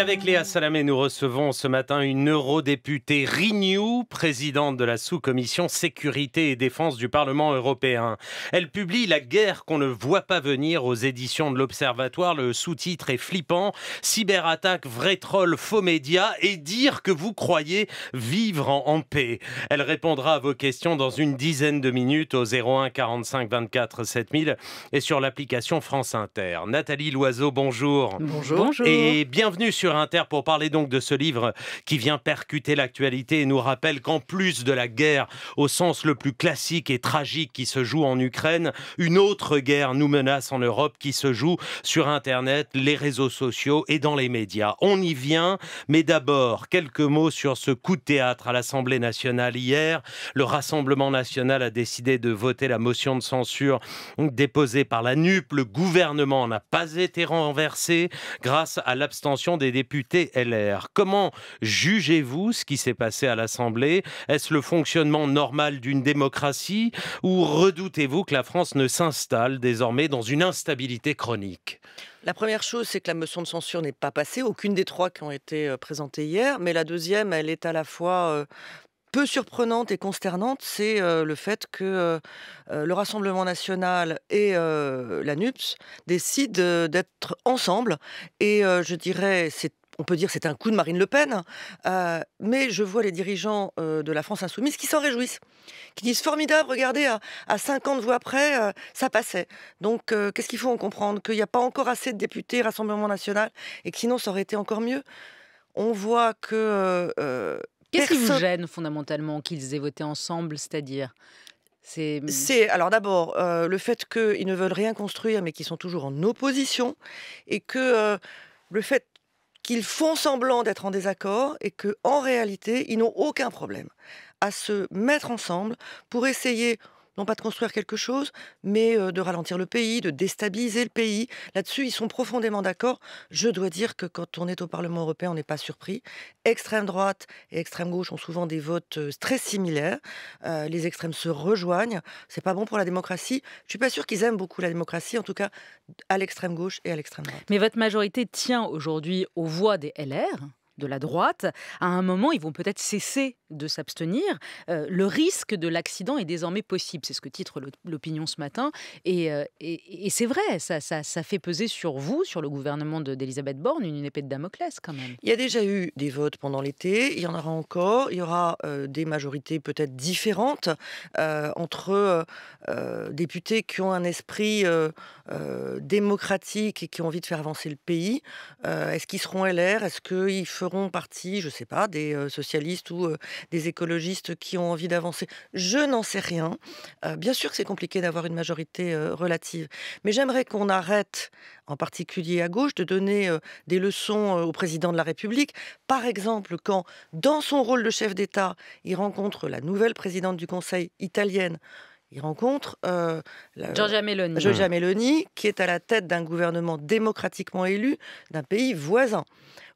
avec Léa Salamé, nous recevons ce matin une eurodéputée Renew, présidente de la sous-commission Sécurité et Défense du Parlement européen. Elle publie La guerre qu'on ne voit pas venir aux éditions de l'Observatoire. Le sous-titre est flippant Cyberattaque, vrai troll, faux médias et dire que vous croyez vivre en, paix. Elle répondra à vos questions dans une dizaine de minutes au 01 45 24 7000 et sur l'application France Inter. Nathalie Loiseau, bonjour. Bonjour. Et bienvenue sur Inter pour parler donc de ce livre qui vient percuter l'actualité et nous rappelle qu'en plus de la guerre au sens le plus classique et tragique qui se joue en Ukraine, une autre guerre nous menace en Europe qui se joue sur Internet, les réseaux sociaux et dans les médias. On y vient, mais d'abord quelques mots sur ce coup de théâtre à l'Assemblée nationale hier. Le Rassemblement national a décidé de voter la motion de censure déposée par la NUP. Le gouvernement n'a pas été renversé grâce à l'abstention des députés député LR. Comment jugez-vous ce qui s'est passé à l'Assemblée Est-ce le fonctionnement normal d'une démocratie ou redoutez-vous que la France ne s'installe désormais dans une instabilité chronique la première chose, c'est que la motion de censure n'est pas passée, aucune des trois qui ont été euh, présentées hier. Mais la deuxième, elle est à la fois euh, peu surprenante et consternante, c'est euh, le fait que euh, euh, le Rassemblement national et la NUPS décident d'être ensemble. Et je dirais, c'est on peut dire c'est un coup de Marine Le Pen, mais je vois les dirigeants de la France insoumise qui s'en réjouissent, qui disent formidable, regardez, à, 50 voix près, ça passait. Donc qu'est-ce qu'il faut en comprendre Qu'il n'y a pas encore assez de députés Rassemblement national et que sinon ça aurait été encore mieux. On voit que Qu'est-ce qui vous gêne fondamentalement qu'ils aient voté ensemble, c'est-à-dire c'est alors d'abord euh, le fait qu'ils ne veulent rien construire, mais qu'ils sont toujours en opposition, et que euh, le fait qu'ils font semblant d'être en désaccord et que en réalité ils n'ont aucun problème à se mettre ensemble pour essayer pas de construire quelque chose, mais euh, de ralentir le pays, de déstabiliser le pays. Là-dessus, ils sont profondément d'accord. Je dois dire que quand on est au Parlement européen, on n'est pas surpris. Extrême droite et extrême gauche ont souvent des votes euh, très similaires. Euh, les extrêmes se rejoignent. C'est pas bon pour la démocratie. Je suis pas sûr qu'ils aiment beaucoup la démocratie, en tout cas à l'extrême gauche et à l'extrême droite. Mais votre majorité tient aujourd'hui aux voix des LR de la droite, à un moment, ils vont peut-être cesser de s'abstenir, euh, le risque de l'accident est désormais possible. C'est ce que titre l'opinion ce matin. Et, euh, c'est vrai, ça, fait peser sur vous, sur le gouvernement d'Elisabeth Borne, une, épée de Damoclès quand même. Il y a déjà eu des votes pendant l'été, il y en aura encore, il y aura euh, des majorités peut-être différentes entre députés qui ont un esprit démocratique et qui ont envie de faire avancer le pays. Est-ce qu'ils seront LR Est-ce qu'ils feront partie, je ne sais pas, des socialistes ou des écologistes qui ont envie d'avancer. Je n'en sais rien. Euh, bien sûr que c'est compliqué d'avoir une majorité euh, relative, mais j'aimerais qu'on arrête, en particulier à gauche, de donner euh, des leçons au président de la République. Par exemple, quand, dans son rôle de chef d'État, il rencontre la nouvelle présidente du Conseil italienne, il rencontre euh, la, Georgia Meloni. Georgia mm. Meloni, qui est à la tête d'un gouvernement démocratiquement élu d'un pays voisin.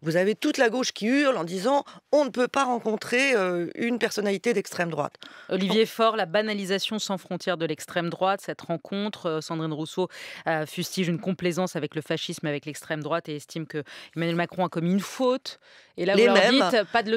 Vous avez toute la gauche qui hurle en disant on ne peut pas rencontrer euh, une personnalité d'extrême droite. Olivier Faure, la banalisation sans frontières de l'extrême droite, cette rencontre, euh, Sandrine Rousseau fustige une complaisance avec le fascisme, avec l'extrême droite et estime que Emmanuel Macron a commis une faute et là, les mêmes, pas de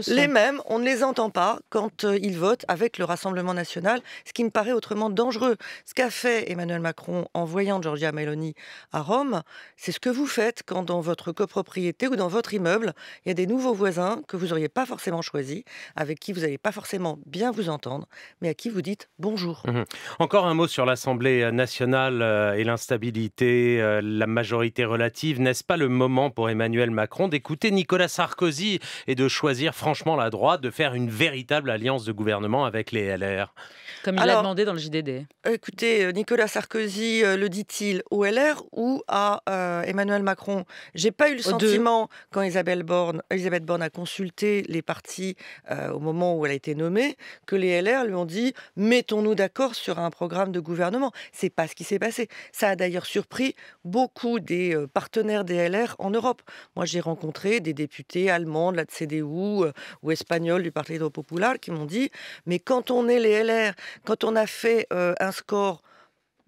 on ne les entend pas quand euh, ils votent avec le Rassemblement national, ce qui me paraît autrement dangereux. Ce qu'a fait Emmanuel Macron en voyant Giorgia Meloni à Rome, c'est ce que vous faites quand dans votre copropriété ou dans votre immeuble, il y a des nouveaux voisins que vous n'auriez pas forcément choisis, avec qui vous n'allez pas forcément bien vous entendre, mais à qui vous dites bonjour. Mhm. Encore un mot sur l'Assemblée nationale euh, et l'instabilité, euh, la majorité relative. N'est-ce pas le moment pour Emmanuel Macron d'écouter Nicolas Sarkozy et de choisir franchement la droite, de faire une véritable alliance de gouvernement avec les LR Comme il l'a demandé dans le JDD. Euh, écoutez, euh, Nicolas Sarkozy euh, le dit-il au LR ou à Emmanuel Macron J'ai pas eu le sentiment quand Isabelle Borne, Elisabeth Borne a consulté les partis au moment où elle a été nommée que les LR lui ont dit mettons-nous d'accord sur un programme de gouvernement. C'est pas ce qui s'est passé. Ça a d'ailleurs surpris beaucoup des partenaires des LR en Europe. Moi, j'ai rencontré des députés allemands de la CDU euh, ou espagnole du Parti Popular qui m'ont dit Mais quand on est les LR, quand on a fait euh, un score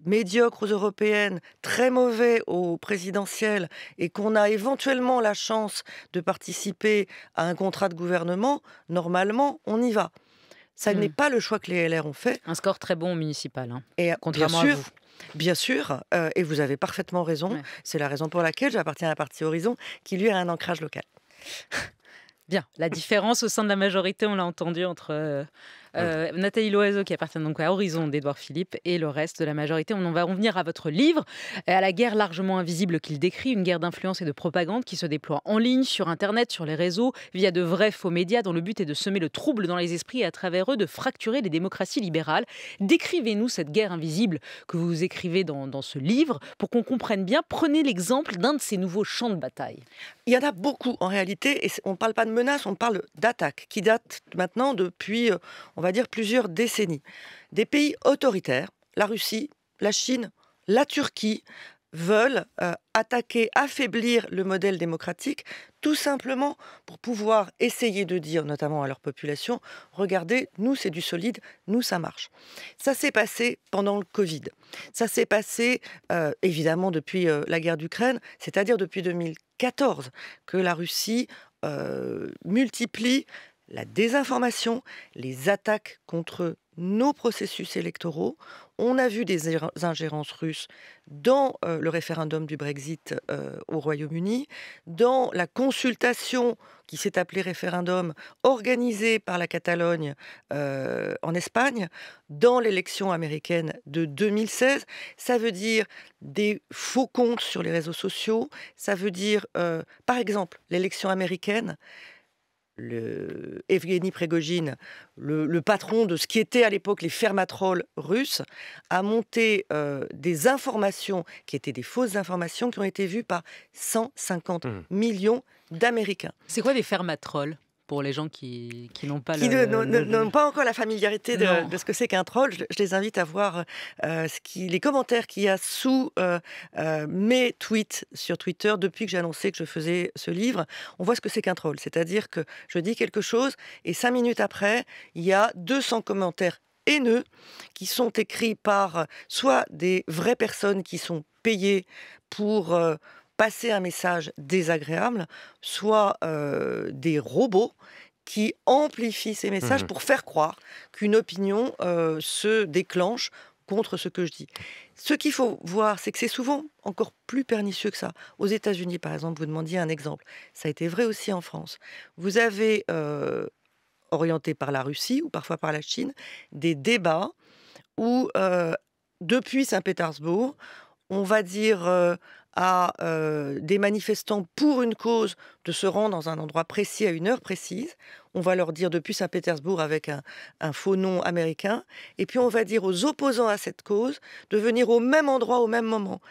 médiocre aux européennes, très mauvais aux présidentielles, et qu'on a éventuellement la chance de participer à un contrat de gouvernement, normalement, on y va. Ça hmm. n'est pas le choix que les LR ont fait. Un score très bon au municipal, hein, et, contrairement à vous. Bien sûr, euh, et vous avez parfaitement raison. C'est la raison pour laquelle j'appartiens à la parti Horizon qui, lui, a un ancrage local. Bien, la différence au sein de la majorité, on l'a entendu entre euh, ah euh, Nathalie Loiseau qui appartient donc à Horizon d'Edouard Philippe et le reste de la majorité. On en va revenir venir à votre livre, euh, à la guerre largement invisible qu'il décrit, une guerre d'influence et de propagande qui se déploie en ligne, sur Internet, sur les réseaux, via de vrais faux médias dont le but est de semer le trouble dans les esprits et à travers eux de fracturer les démocraties libérales. Décrivez-nous cette guerre invisible que vous écrivez dans, dans ce livre pour qu'on comprenne bien. Prenez l'exemple d'un de ces nouveaux champs de bataille. Il y en a beaucoup en réalité et on ne parle pas de menace, on parle d'attaques, qui date maintenant depuis, euh, on va dire, plusieurs décennies. Des pays autoritaires, la Russie, la Chine, la Turquie, veulent euh, attaquer, affaiblir le modèle démocratique, tout simplement pour pouvoir essayer de dire, notamment à leur population, regardez, nous c'est du solide, nous ça marche. Ça s'est passé pendant le Covid. Ça s'est passé euh, évidemment depuis euh, la guerre d'Ukraine, c'est-à-dire depuis 2014, que la Russie multiplie la désinformation, les attaques contre nos processus électoraux. On a vu des ingérences russes dans euh, le référendum du Brexit euh, au Royaume-Uni, dans la consultation qui s'est appelée référendum organisée par la Catalogne euh, en Espagne, dans l'élection américaine de 2016. Ça veut dire des faux comptes sur les réseaux sociaux, ça veut dire, par exemple, l'élection américaine le Evgeny Prégogine, le, patron de ce qui était à l'époque les fermatrolles russes, a monté euh, des informations qui étaient des fausses informations qui ont été vues par 150 mmh. millions d'Américains. C'est quoi des fermatrolles pour les gens qui, n'ont pas pas encore la familiarité de, ce que c'est qu'un troll. Je, les invite à voir euh, euh, ce qui, les commentaires qu'il y a sous euh, mes tweets sur Twitter depuis que j'ai annoncé que je faisais ce livre. On voit ce que c'est qu'un troll, c'est-à-dire que je dis quelque chose et cinq minutes après, il y a 200 commentaires haineux qui sont écrits par soit des vraies personnes qui sont payées pour passer un message désagréable, soit euh, des robots qui amplifient ces mmh messages pour faire croire qu'une opinion euh, se déclenche contre ce que je dis. Ce qu'il faut voir, c'est que c'est souvent encore plus pernicieux que ça. Aux États-Unis, par exemple, vous demandiez un exemple. Ça a été vrai aussi en France. Vous avez, euh, orienté par la Russie ou parfois par la Chine, des débats où, depuis Saint-Pétersbourg, on va dire, euh, à euh, des manifestants pour une cause de se rendre dans un endroit précis à une heure précise. On va leur dire depuis Saint-Pétersbourg avec un, faux nom américain. Et puis on va dire aux opposants à cette cause de venir au même endroit au même moment.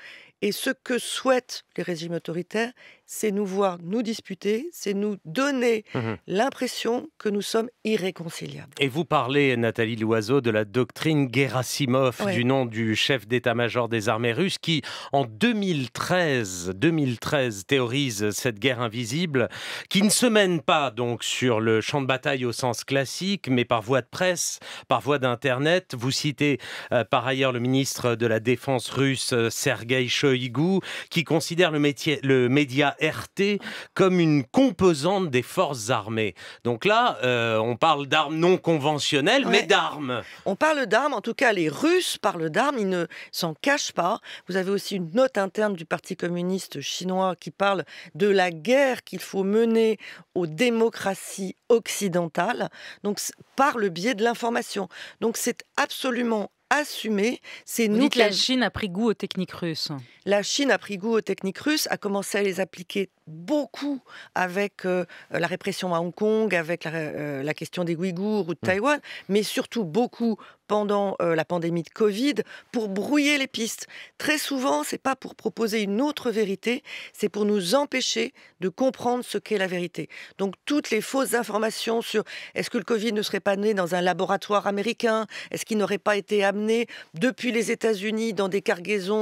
Et ce que souhaitent les régimes autoritaires, c'est nous voir nous disputer, c'est nous donner mmh l'impression que nous sommes irréconciliables. Et vous parlez, Nathalie Loiseau, de la doctrine Gerasimov, du nom du chef d'état-major des armées russes, qui en 2013, 2013 théorise cette guerre invisible, qui ne se mène pas donc sur le champ de bataille au sens classique, mais par voie de presse, par voie d'Internet. Vous citez euh, par ailleurs le ministre de la Défense russe, euh, Sergei Shoigu, qui considère le, métier, le média RT comme une composante des forces armées. Donc là, euh, on parle d'armes non conventionnelles, mais d'armes. On parle d'armes, en tout cas les Russes parlent d'armes, ils ne s'en cachent pas. Vous avez aussi une note interne du Parti communiste chinois qui parle de la guerre qu'il faut mener aux démocraties occidentales, donc par le biais de l'information. Donc c'est absolument assumer c'est nous nouvelles. la Chine a pris goût aux techniques russes. La Chine a pris goût aux techniques russes, a commencé à les appliquer beaucoup avec euh, la répression à Hong Kong, avec la, euh, question des Ouïghours ou de mmh. Taïwan, mais surtout beaucoup pendant euh, la pandémie de Covid pour brouiller les pistes. Très souvent, c'est pas pour proposer une autre vérité, c'est pour nous empêcher de comprendre ce qu'est la vérité. Donc toutes les fausses informations sur est-ce que le Covid ne serait pas né dans un laboratoire américain, est-ce qu'il n'aurait pas été amené depuis les États-Unis dans des cargaisons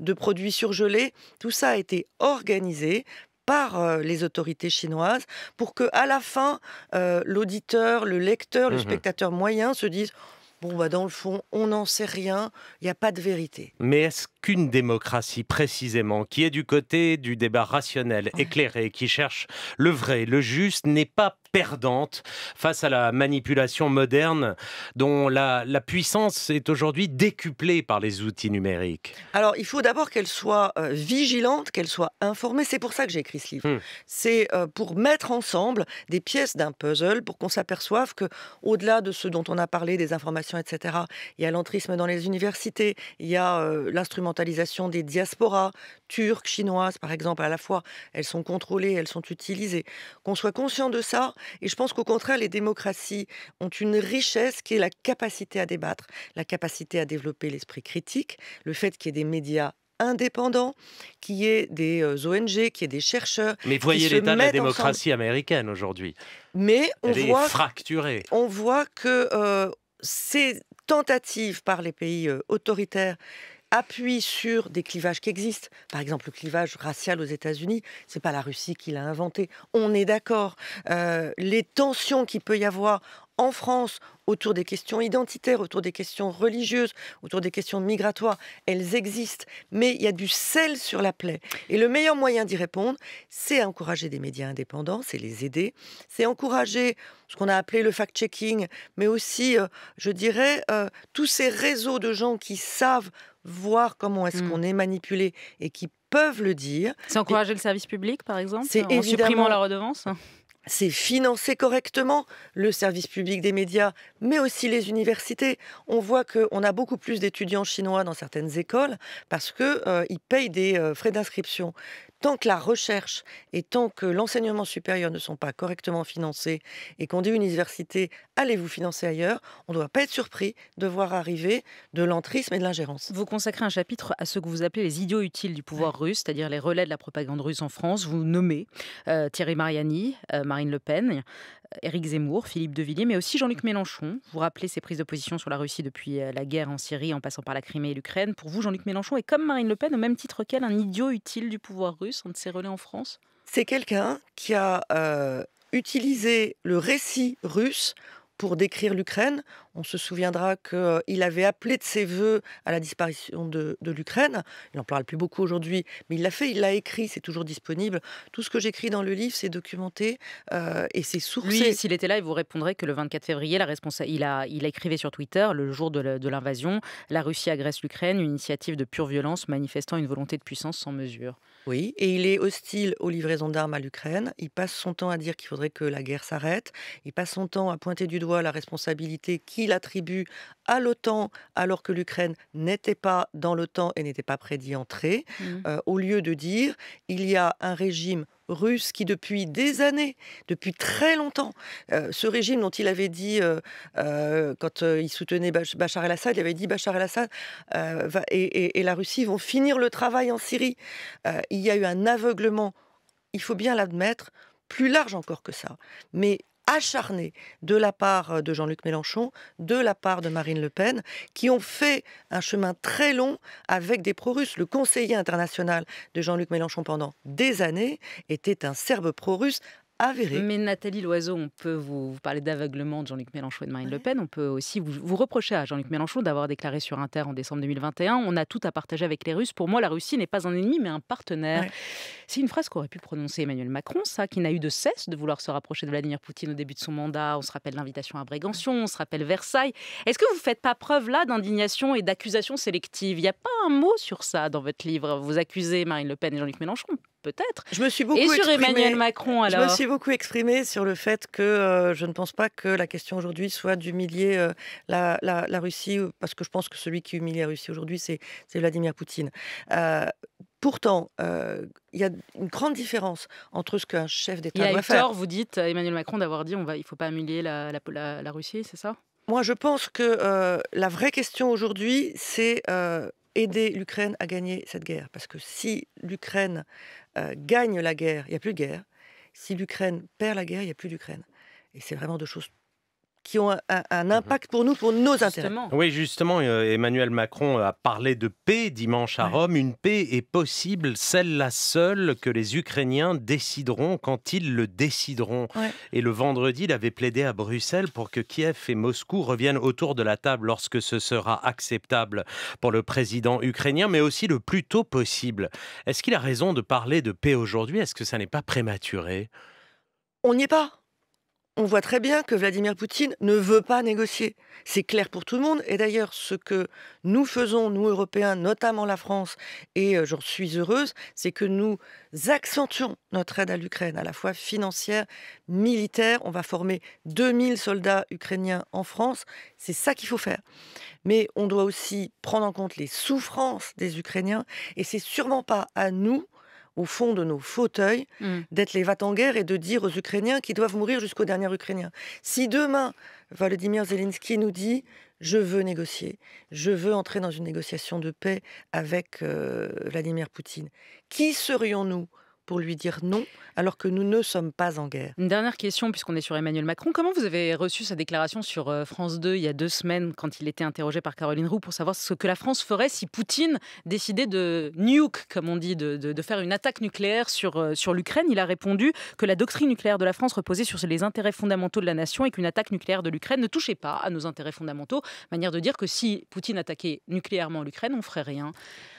de produits surgelés, tout ça a été organisé par les autorités chinoises pour que, à la fin, l'auditeur, le lecteur, le mmh spectateur moyen se dise Bon, bah dans le fond, on n'en sait rien, il n'y a pas de vérité. Mais est-ce qu'une démocratie, précisément, qui est du côté du débat rationnel, éclairé, qui cherche le vrai, le juste, n'est pas perdante face à la manipulation moderne dont la, puissance est aujourd'hui décuplée par les outils numériques Alors, il faut d'abord qu'elle soit euh, vigilante, qu'elle soit informée. C'est pour ça que j'ai écrit ce livre. Hmm. C'est euh, pour mettre ensemble des pièces d'un puzzle pour qu'on s'aperçoive que, au-delà de ce dont on a parlé, des informations, etc., il y a l'entrisme dans les universités, il y a euh, l'instrumentalisation des diasporas, turques, chinoises, par exemple, à la fois, elles sont contrôlées, elles sont utilisées. Qu'on soit conscient de ça, et je pense qu'au contraire, les démocraties ont une richesse qui est la capacité à débattre, la capacité à développer l'esprit critique, le fait qu'il y ait des médias indépendants, qu'il y ait des euh, ONG, qu'il y ait des chercheurs. Mais voyez l'état de la démocratie américaine aujourd'hui. Mais on Elle voit, est fracturée. On voit que euh, ces tentatives par les pays euh, autoritaires appuie sur des clivages qui existent. Par exemple, le clivage racial aux États-Unis, c'est pas la Russie qui l'a inventé. On est d'accord. Euh, les tensions qu'il peut y avoir en France autour des questions identitaires, autour des questions religieuses, autour des questions migratoires. Elles existent, mais il y a du sel sur la plaie. Et le meilleur moyen d'y répondre, c'est encourager des médias indépendants, c'est les aider, c'est encourager ce qu'on a appelé le fact-checking, mais aussi, euh, je dirais, euh, tous ces réseaux de gens qui savent voir comment est-ce mmh. qu'on est manipulé et qui peuvent le dire. C'est encourager le service public, par exemple, en supprimant la redevance c'est financer correctement le service public des médias, mais aussi les universités. On voit qu'on a beaucoup plus d'étudiants chinois dans certaines écoles parce qu'ils euh, payent des euh, frais d'inscription tant que la recherche et tant que l'enseignement supérieur ne sont pas correctement financés et qu'on dit université, allez-vous financer ailleurs, on ne doit pas être surpris de voir arriver de l'entrisme et de l'ingérence. Vous consacrez un chapitre à ce que vous appelez les idiots utiles du pouvoir russe, c'est-à-dire les relais de la propagande russe en France. Vous nommez euh, Thierry Mariani, euh, Marine Le Pen, Éric Zemmour, Philippe Devilliers, mais aussi Jean-Luc Mélenchon. Vous rappelez ses prises de position sur la Russie depuis euh, la guerre en Syrie, en passant par la Crimée et l'Ukraine. Pour vous, Jean-Luc Mélenchon est comme Marine Le Pen, au même titre qu'elle, un idiot utile du pouvoir russe, en de ses relais en France C'est quelqu'un qui a euh, utilisé le récit russe pour décrire l'Ukraine. On se souviendra qu'il avait appelé de ses voeux à la disparition de, l'Ukraine. Il en parle plus beaucoup aujourd'hui, mais il l'a fait, il l'a écrit, c'est toujours disponible. Tout ce que j'écris dans le livre, c'est documenté euh, et c'est sourcé. s'il était là, il vous répondrait que le 24 février, la responsa... il, a, il a écrivait sur Twitter, le jour de l'invasion, la Russie agresse l'Ukraine, une initiative de pure violence manifestant une volonté de puissance sans mesure. Oui, et il est hostile aux livraisons d'armes à l'Ukraine. Il passe son temps à dire qu'il faudrait que la guerre s'arrête. Il passe son temps à pointer du doigt la responsabilité qu'il attribue à l'OTAN alors que l'Ukraine n'était pas dans l'OTAN et n'était pas près d'y entrer. Mmh. Euh, au lieu de dire il y a un régime russe qui, depuis des années, depuis très longtemps, euh, ce régime dont il avait dit, euh, euh, quand il soutenait Bachar el-Assad, il avait dit Bachar el-Assad et, et, la Russie vont finir le travail en Syrie. il y a eu un aveuglement, il faut bien l'admettre, plus large encore que ça. Mais acharnés de la part euh, de Jean-Luc Mélenchon, de la part de Marine Le Pen, qui ont fait un chemin très long avec des pro-russes. Le conseiller international de Jean-Luc Mélenchon pendant des années était un Serbe pro-russe mais Nathalie Loiseau, on peut vous, parler d'aveuglement de Jean-Luc Mélenchon et de Marine Le Pen. On peut aussi vous, reprocher à Jean-Luc Mélenchon d'avoir déclaré sur Inter en décembre 2021 On a tout à partager avec les Russes. Pour moi, la Russie n'est pas un ennemi, mais un partenaire. C'est une phrase qu'aurait pu prononcer Emmanuel Macron, ça, qui n'a eu de cesse de vouloir se rapprocher de Vladimir Poutine au début de son mandat. On se rappelle l'invitation à Brégançon, on se rappelle Versailles. Est-ce que vous ne faites pas preuve là d'indignation et d'accusation sélective Il n'y a pas un mot sur ça dans votre livre. Vous accusez Marine Le Pen et Jean-Luc Mélenchon peut-être. Je me suis beaucoup Et sur Emmanuel Macron, alors. Je me suis beaucoup exprimé sur le fait que euh, je ne pense pas que la question aujourd'hui soit d'humilier euh, la, Russie, parce que je pense que celui qui humilie la Russie aujourd'hui, c'est Vladimir Poutine. Euh, pourtant, il y a une grande différence entre ce qu'un chef d'État doit faire. vous dites, Emmanuel Macron, d'avoir dit on va, il ne faut pas humilier la, Russie, c'est ça Moi, je pense que la vraie question aujourd'hui, c'est aider l'Ukraine à gagner cette guerre. Parce que si l'Ukraine euh, gagne la guerre, il n'y a plus de guerre. Si l'Ukraine perd la guerre, il n'y a plus d'Ukraine. Et c'est vraiment deux choses qui ont un, mhm. impact pour nous, pour nos intérêts. Oui, justement, euh, Emmanuel Macron a parlé de paix dimanche à Rome. Une paix est possible, celle-là seule que les Ukrainiens décideront quand ils le décideront. Et le vendredi, il avait plaidé à Bruxelles pour que Kiev et Moscou reviennent autour de la table lorsque ce sera acceptable pour le président ukrainien, mais aussi le plus tôt possible. Est-ce qu'il a raison de parler de paix aujourd'hui Est-ce que ça n'est pas prématuré On n'y est pas on voit très bien que Vladimir Poutine ne veut pas négocier. C'est clair pour tout le monde. Et d'ailleurs, ce que nous faisons, nous Européens, notamment la France, et euh, j'en suis heureuse, c'est que nous accentuons notre aide à l'Ukraine, à la fois financière, militaire. On va former 2000 soldats ukrainiens en France. C'est ça qu'il faut faire. Mais on doit aussi prendre en compte les souffrances des Ukrainiens. Et c'est sûrement pas à nous au fond de nos fauteuils, mm. d'être les va en guerre et de dire aux Ukrainiens qu'ils doivent mourir jusqu'au dernier Ukrainien. Si demain, Volodymyr Zelensky nous dit je veux négocier, je veux entrer dans une négociation de paix avec euh, Vladimir Poutine, qui serions-nous pour lui dire non, alors que nous ne sommes pas en guerre. Une dernière question, puisqu'on est sur Emmanuel Macron. Comment vous avez reçu sa déclaration sur euh, France 2 il y a deux semaines, quand il était interrogé par Caroline Roux pour savoir ce que la France ferait si Poutine décidait de nuke, comme on dit, de, faire une attaque nucléaire sur, euh, sur l'Ukraine Il a répondu que la doctrine nucléaire de la France reposait sur les intérêts fondamentaux de la nation et qu'une attaque nucléaire de l'Ukraine ne touchait pas à nos intérêts fondamentaux. Manière de dire que si Poutine attaquait nucléairement l'Ukraine, on ferait rien.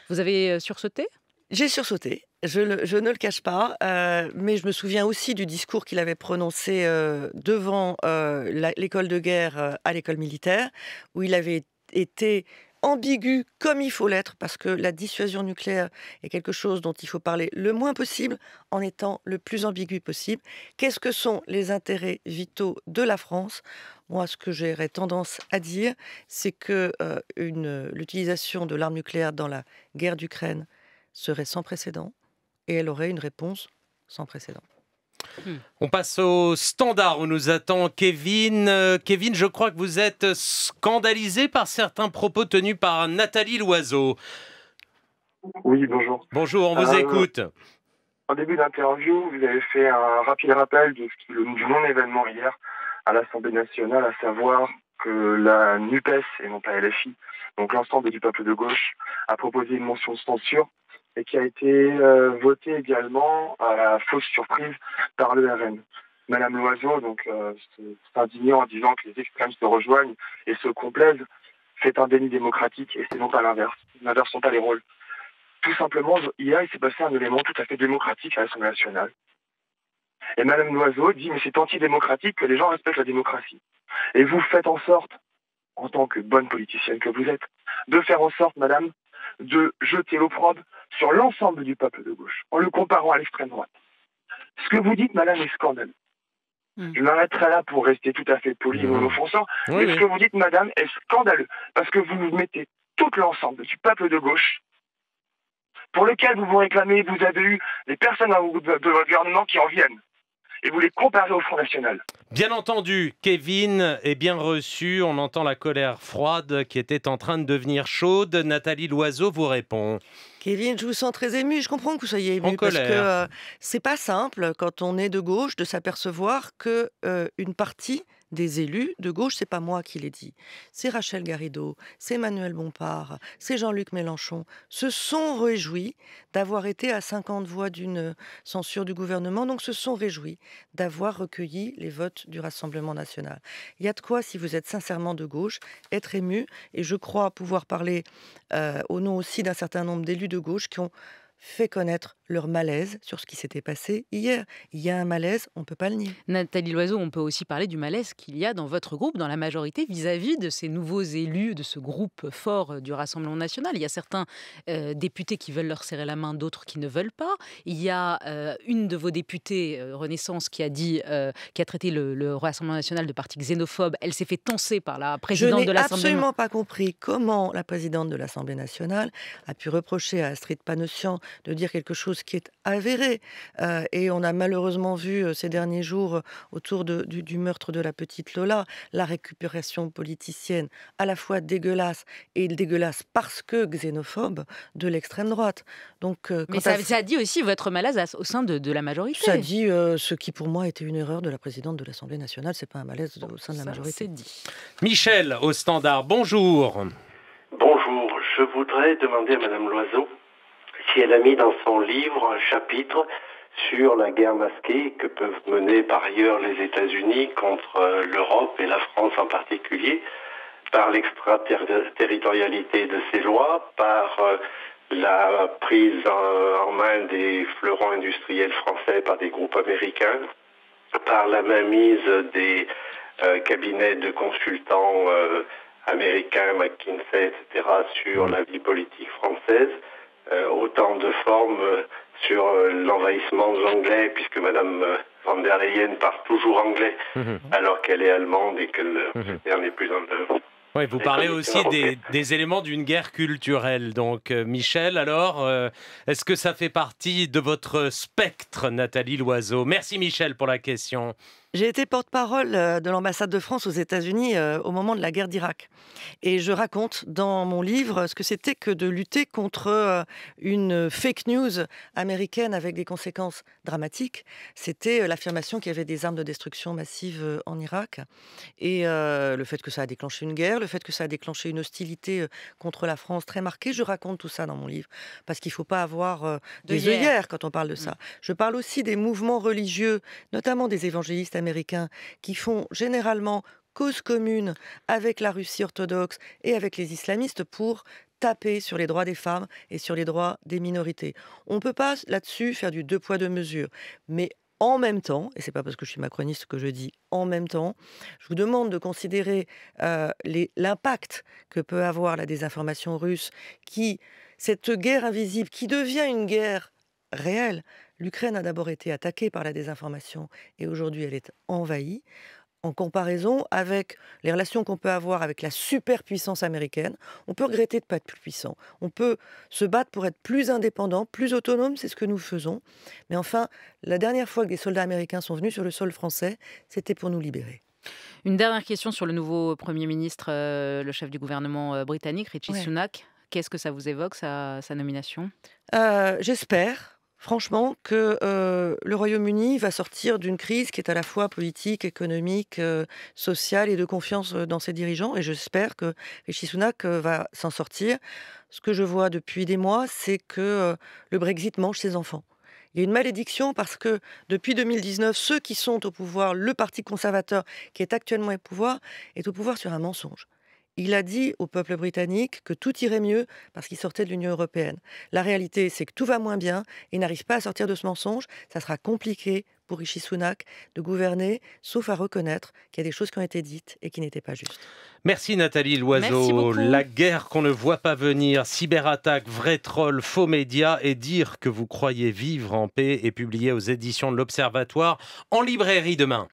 Vous avez euh, sursauté J'ai sursauté je, ne le cache pas, euh, mais je me souviens aussi du discours qu'il avait prononcé euh, devant euh, l'école de guerre à l'école militaire, où il avait été ambigu comme il faut l'être, parce que la dissuasion nucléaire est quelque chose dont il faut parler le moins possible en étant le plus ambigu possible. Qu'est-ce que sont les intérêts vitaux de la France Moi, ce que j'aurais tendance à dire, c'est que l'utilisation de l'arme nucléaire dans la guerre d'Ukraine serait sans précédent et elle aurait une réponse sans précédent. Hmm. On passe au standard où nous attend Kevin. Euh, Kevin, je crois que vous êtes scandalisé par certains propos tenus par Nathalie Loiseau. Oui, bonjour. Bonjour, on vous euh, écoute. En début d'interview, vous avez fait un rapide rappel de, du non-événement hier à l'Assemblée nationale, à savoir que la NUPES, et non pas LFI, donc l'ensemble du peuple de gauche, a proposé une motion de censure et qui a été euh, votée également à la fausse surprise par le RN. Madame Loiseau donc euh, s'indignant en disant que les extrêmes se rejoignent et se complaisent, c'est un déni démocratique et c'est non pas l'inverse. L'inverse sont pas les rôles. Tout simplement, hier, il s'est passé un élément tout à fait démocratique à l'Assemblée nationale. Et Madame Loiseau dit, mais c'est antidémocratique que les gens respectent la démocratie. Et vous faites en sorte, en tant que bonne politicienne que vous êtes, de faire en sorte, Madame, de jeter l'opprobre sur l'ensemble du peuple de gauche, en le comparant à l'extrême droite. Ce que vous dites, madame, est scandaleux. Hmm. Je m'arrêterai là pour rester tout à fait poli et hmm. mais ce que vous dites, madame, est scandaleux, parce que vous mettez tout l'ensemble du peuple de gauche, pour lequel vous vous réclamez, vous avez eu des personnes de votre gouvernement qui en viennent et vous les comparez au Front National. Bien entendu, Kevin est bien reçu. On entend la colère froide qui était en train de devenir chaude. Nathalie Loiseau vous répond. Kevin, je vous sens très ému. Je comprends que vous soyez ému en parce que euh, c'est pas simple quand on est de gauche de s'apercevoir que euh, une partie des élus de gauche, c'est pas moi qui l'ai dit, c'est Rachel Garrido, c'est Emmanuel Bompard, c'est Jean-Luc Mélenchon, se sont réjouis d'avoir été à 50 voix d'une censure du gouvernement, donc se sont réjouis d'avoir recueilli les votes du Rassemblement national. Il y a de quoi, si vous êtes sincèrement de gauche, être ému, et je crois pouvoir parler euh, au nom aussi d'un certain nombre d'élus de gauche qui ont fait connaître leur malaise sur ce qui s'était passé hier. Il y a un malaise, on ne peut pas le nier. Nathalie Loiseau, on peut aussi parler du malaise qu'il y a dans votre groupe, dans la majorité, vis-à-vis de ces nouveaux élus, de ce groupe fort euh, du Rassemblement national. Il y a certains euh, députés qui veulent leur serrer la main, d'autres qui ne veulent pas. Il y a euh, une de vos députées, Renaissance, qui a dit, qui a traité le, Rassemblement national de parti xénophobe. Elle s'est fait tenser par la présidente de l'Assemblée. absolument pas compris comment la présidente de l'Assemblée nationale a pu reprocher à Astrid Panossian de dire quelque chose qui est avéré. Euh, et on a malheureusement vu euh, ces derniers jours euh, autour de, du, meurtre de la petite Lola la récupération politicienne à la fois dégueulasse et dégueulasse parce que xénophobe de l'extrême droite. Donc, Mais ça, a dit aussi votre malaise au sein de, la majorité. Ça dit ce qui pour moi était une erreur de la présidente de l'Assemblée nationale. C'est pas un malaise au sein de la ça majorité. dit. Michel au standard, bonjour. Bonjour, je voudrais demander à Madame Loiseau qui elle a mis dans son livre un chapitre sur la guerre masquée que peuvent mener par ailleurs les États-Unis contre euh, l'Europe et la France en particulier, par l'extraterritorialité de ces lois, par euh, la prise en main des fleurons industriels français par des groupes américains, par la mainmise des euh, cabinets de consultants américains, McKinsey, etc., sur la vie politique française. Euh, autant de formes euh, sur euh, l'envahissement anglais, puisque Madame van der Leyen parle toujours anglais, mhm. alors qu'elle est allemande et qu'elle mhm. n'est plus en vous parlez aussi des, éléments d'une guerre culturelle. Donc, Michel, alors, est-ce que ça fait partie de votre spectre, Nathalie Loiseau Merci, Michel, pour la question. J'ai été porte-parole euh, de l'ambassade de France aux États-Unis euh, au moment de la guerre d'Irak. Et je raconte dans mon livre ce que c'était que de lutter contre euh, une fake news américaine avec des conséquences dramatiques. C'était l'affirmation qu'il y avait des armes de destruction massive en Irak. Et le fait que ça a déclenché une guerre, le fait que ça a déclenché une hostilité contre la France très marquée. Je raconte tout ça dans mon livre. Parce qu'il ne faut pas avoir des œillères quand on parle de mm. ça. Je parle aussi des mouvements religieux, notamment des évangélistes américains qui font généralement cause commune avec la Russie orthodoxe et avec les islamistes pour taper sur les droits des femmes et sur les droits des minorités. On ne peut pas là-dessus faire du deux poids deux mesures, mais en même temps, et c'est pas parce que je suis macroniste que je dis en même temps, je vous demande de considérer euh, l'impact que peut avoir la désinformation russe, qui cette guerre invisible, qui devient une guerre réelle. L'Ukraine a d'abord été attaquée par la désinformation et aujourd'hui elle est envahie en comparaison avec les relations qu'on peut avoir avec la superpuissance américaine. On peut regretter de ne pas être plus puissant. On peut se battre pour être plus indépendant, plus autonome, c'est ce que nous faisons. Mais enfin, la dernière fois que des soldats américains sont venus sur le sol français, c'était pour nous libérer. Une dernière question sur le nouveau Premier ministre, euh, le chef du gouvernement euh, britannique, Richie Sunak. Qu'est-ce que ça vous évoque, sa, nomination euh, J'espère franchement, que euh, le Royaume-Uni va sortir d'une crise qui est à la fois politique, économique, euh, sociale et de confiance euh, dans ses dirigeants. Et j'espère que Rishi Sunak va s'en sortir. Ce que je vois depuis des mois, c'est que le Brexit mange ses enfants. Il y a une malédiction parce que depuis 2019, ceux qui sont au pouvoir, le Parti conservateur qui est actuellement au pouvoir, est au pouvoir sur un mensonge il a dit au peuple britannique que tout irait mieux parce qu'il sortait de l'Union européenne. La réalité, c'est que tout va moins bien et n'arrive pas à sortir de ce mensonge. Ça sera compliqué pour Rishi Sunak de gouverner, sauf à reconnaître qu'il y a des choses qui ont été dites et qui n'étaient pas justes. Merci Nathalie Loiseau. la guerre qu'on ne voit pas venir, cyberattaque, vrai troll, faux médias et dire que vous croyez vivre en paix est publié aux éditions de l'Observatoire en librairie demain.